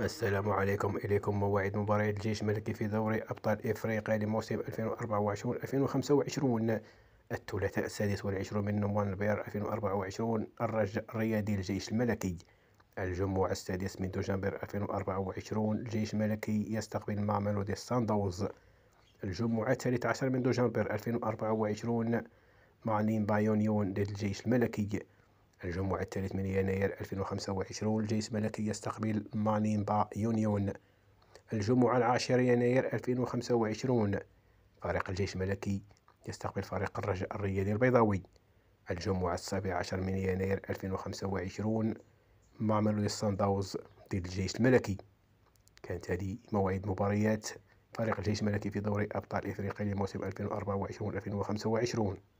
السلام عليكم إليكم مواعيد مباريات الجيش الملكي في دوري أبطال إفريقيا لموسم 2024-2025 الثلاثاء السادس والعشرون من نوفمبر 2024 الرجاء الرياضي الجيش الملكي الجمعة السادس من دجنبر 2024 الجيش الملكي يستقبل مع ميلودي ساندوز الجمعة الثالث عشر من دجنبر 2024 مع بايونيون للجيش الجيش الملكي الجمعة الثالث من يناير 2025 الجيش الملكي يستقبل مانيمبا يونيون الجمعة العاشرة يناير 2025 فريق الجيش الملكي يستقبل فريق الرجاء الرياضي البيضاوي الجمعة السابعة عشر من يناير 2025 معمل للصن داوز ضد الجيش الملكي كانت هذه مواعيد مباريات فريق الجيش الملكي في دوري أبطال إفريقيا لموسم 2024-2025